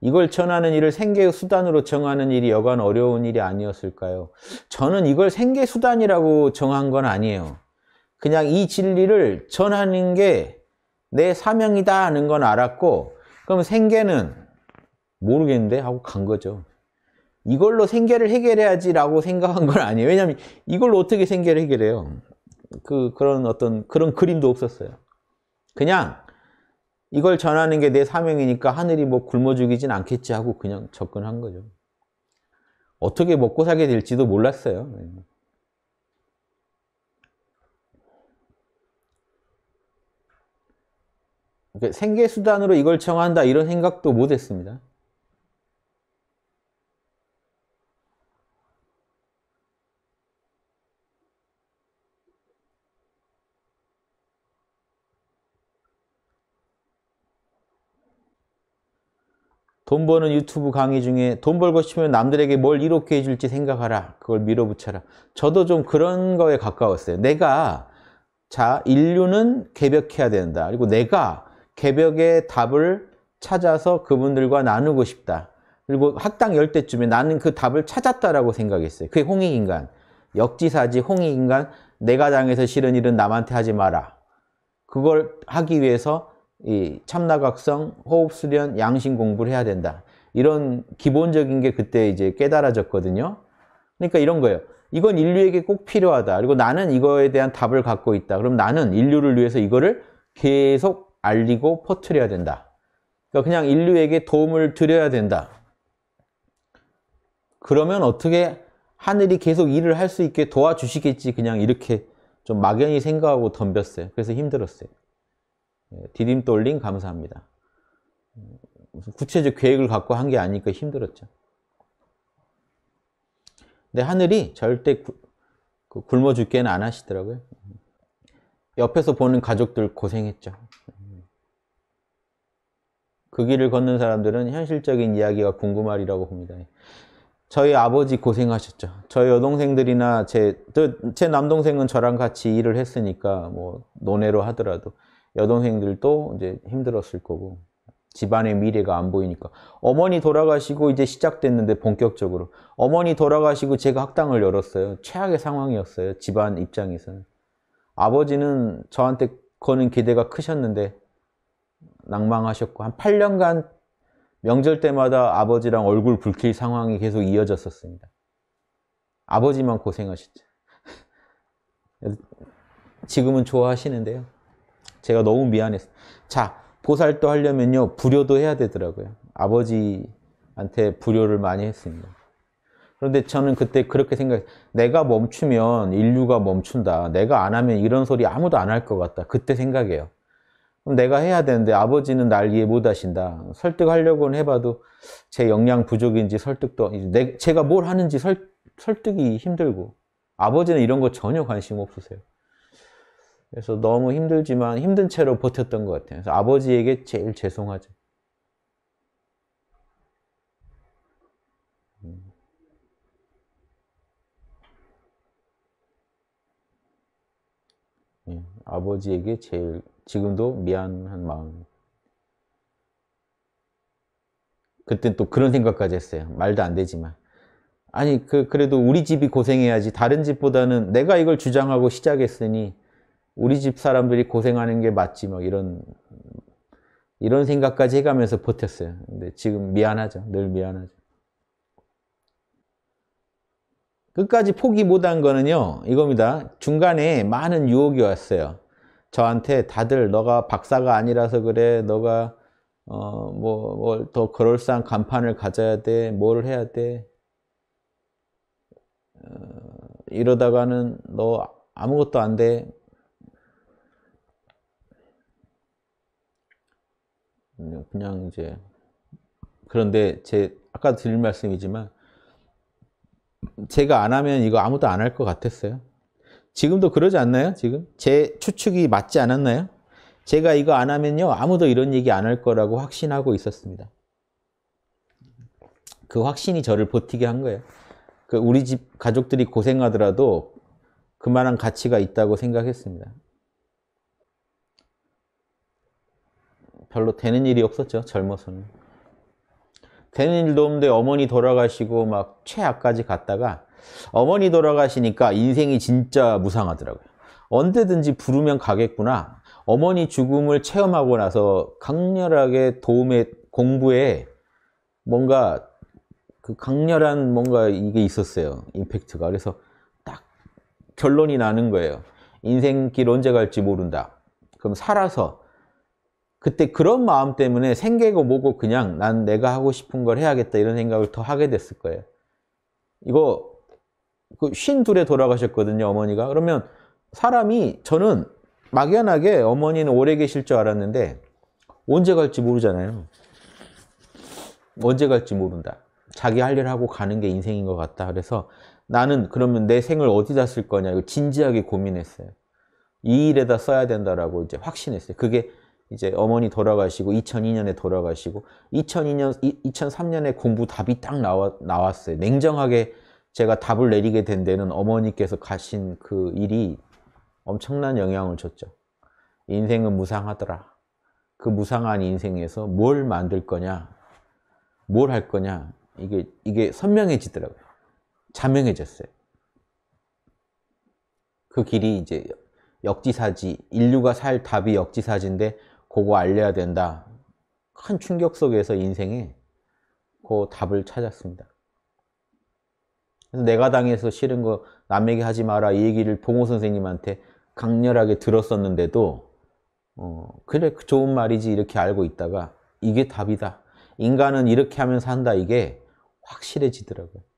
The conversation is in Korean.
이걸 전하는 일을 생계 수단으로 정하는 일이 여간 어려운 일이 아니었을까요? 저는 이걸 생계 수단이라고 정한 건 아니에요. 그냥 이 진리를 전하는 게 내 사명이다 하는 건 알았고 그럼 생계는 모르겠는데 하고 간 거죠. 이걸로 생계를 해결해야지 라고 생각한 건 아니에요. 왜냐하면 이걸로 어떻게 생계를 해결해요? 그, 그런 어떤, 그런 그림도 없었어요. 그냥 이걸 전하는 게 내 사명이니까 하늘이 뭐 굶어 죽이진 않겠지 하고 그냥 접근한 거죠. 어떻게 먹고 사게 될지도 몰랐어요. 그러니까 생계수단으로 이걸 정한다 이런 생각도 못했습니다. 돈 버는 유튜브 강의 중에 돈 벌고 싶으면 남들에게 뭘 이롭게 해줄지 생각하라. 그걸 밀어붙여라. 저도 좀 그런 거에 가까웠어요. 내가 자 인류는 개벽해야 된다. 그리고 내가 개벽의 답을 찾아서 그분들과 나누고 싶다. 그리고 학당 열 때쯤에 나는 그 답을 찾았다라고 생각했어요. 그게 홍익인간. 역지사지 홍익인간 내가 당해서 싫은 일은 남한테 하지 마라. 그걸 하기 위해서 이 참나각성, 호흡수련, 양심 공부를 해야 된다. 이런 기본적인 게 그때 이제 깨달아졌거든요. 그러니까 이런 거예요. 이건 인류에게 꼭 필요하다. 그리고 나는 이거에 대한 답을 갖고 있다. 그럼 나는 인류를 위해서 이거를 계속 알리고 퍼뜨려야 된다. 그러니까 그냥 인류에게 도움을 드려야 된다. 그러면 어떻게 하늘이 계속 일을 할 수 있게 도와주시겠지 그냥 이렇게 좀 막연히 생각하고 덤볐어요. 그래서 힘들었어요. 예, 디딤돌링 감사합니다. 무슨 구체적 계획을 갖고 한 게 아니니까 힘들었죠. 근데 하늘이 절대 구, 그 굶어 죽게는 안 하시더라고요. 옆에서 보는 가족들 고생했죠. 그 길을 걷는 사람들은 현실적인 이야기가 궁금하리라고 봅니다. 저희 아버지 고생하셨죠. 저희 여동생들이나 제, 제 남동생은 저랑 같이 일을 했으니까 뭐 논외로 하더라도 여동생들도 이제 힘들었을 거고 집안의 미래가 안 보이니까 어머니 돌아가시고 이제 시작됐는데 본격적으로 어머니 돌아가시고 제가 학당을 열었어요 최악의 상황이었어요 집안 입장에서는 아버지는 저한테 거는 기대가 크셨는데 낭망하셨고 한 8년간 명절 때마다 아버지랑 얼굴 붉힐 상황이 계속 이어졌었습니다 아버지만 고생하셨죠 지금은 좋아하시는데요 제가 너무 미안했어요. 자, 보살도 하려면요. 불효도 해야 되더라고요. 아버지한테 불효를 많이 했습니다. 그런데 저는 그때 그렇게 생각했어요. 내가 멈추면 인류가 멈춘다. 내가 안 하면 이런 소리 아무도 안 할 것 같다. 그때 생각해요. 그럼 내가 해야 되는데 아버지는 날 이해 못 하신다. 설득하려고는 해봐도 제 역량 부족인지 설득도, 내, 제가 뭘 하는지 설, 설득이 힘들고 아버지는 이런 거 전혀 관심 없으세요. 그래서 너무 힘들지만 힘든 채로 버텼던 것 같아요. 그래서 아버지에게 제일 죄송하죠. 음. 예, 아버지에게 제일 지금도 미안한 마음. 그땐 또 그런 생각까지 했어요. 말도 안 되지만. 아니, 그, 그래도 우리 집이 고생해야지. 다른 집보다는 내가 이걸 주장하고 시작했으니 우리 집 사람들이 고생하는 게 맞지 막 뭐 이런 이런 생각까지 해가면서 버텼어요. 근데 지금 미안하죠. 늘 미안하죠. 끝까지 포기 못 한 거는요. 이겁니다. 중간에 많은 유혹이 왔어요. 저한테 다들 너가 박사가 아니라서 그래. 너가 어뭐더 그럴싸한 간판을 가져야 돼. 뭘 해야 돼. 어, 이러다가는 너 아무것도 안 돼. 그냥 이제 그런데 제 아까 드릴 말씀이지만 제가 안 하면 이거 아무도 안 할 것 같았어요. 지금도 그러지 않나요? 지금 제 추측이 맞지 않았나요? 제가 이거 안 하면요 아무도 이런 얘기 안 할 거라고 확신하고 있었습니다. 그 확신이 저를 버티게 한 거예요. 그 우리 집 가족들이 고생하더라도 그만한 가치가 있다고 생각했습니다. 별로 되는 일이 없었죠. 젊어서는. 되는 일도 없는데 어머니 돌아가시고 막 최악까지 갔다가 어머니 돌아가시니까 인생이 진짜 무상하더라고요. 언제든지 부르면 가겠구나. 어머니 죽음을 체험하고 나서 강렬하게 도움의 공부에 뭔가 그 강렬한 뭔가 이게 있었어요. 임팩트가. 그래서 딱 결론이 나는 거예요. 인생길 언제 갈지 모른다. 그럼 살아서 그때 그런 마음 때문에 생계고 뭐고 그냥 난 내가 하고 싶은 걸 해야겠다 이런 생각을 더 하게 됐을 거예요. 이거 그 쉰 둘에 돌아가셨거든요 어머니가. 그러면 사람이 저는 막연하게 어머니는 오래 계실 줄 알았는데 언제 갈지 모르잖아요. 언제 갈지 모른다. 자기 할일을 하고 가는 게 인생인 것 같다. 그래서 나는 그러면 내 생을 어디다 쓸 거냐 이거 진지하게 고민했어요. 이 일에다 써야 된다라고 이제 확신했어요. 그게 이제 어머니 돌아가시고 2002년에 돌아가시고 2002년 2003년에 공부 답이 딱 나와, 나왔어요. 냉정하게 제가 답을 내리게 된 데는 어머니께서 가신 그 일이 엄청난 영향을 줬죠. 인생은 무상하더라. 그 무상한 인생에서 뭘 만들 거냐, 뭘 할 거냐 이게 이게 선명해지더라고요. 자명해졌어요. 그 길이 이제 역지사지, 인류가 살 답이 역지사지인데 그거 알려야 된다. 큰 충격 속에서 인생에 그 답을 찾았습니다. 내가 당해서 싫은 거 남에게 하지 마라 이 얘기를 봉호 선생님한테 강렬하게 들었었는데도 어, 그래 그 좋은 말이지 이렇게 알고 있다가 이게 답이다. 인간은 이렇게 하면 산다 이게 확실해지더라고요.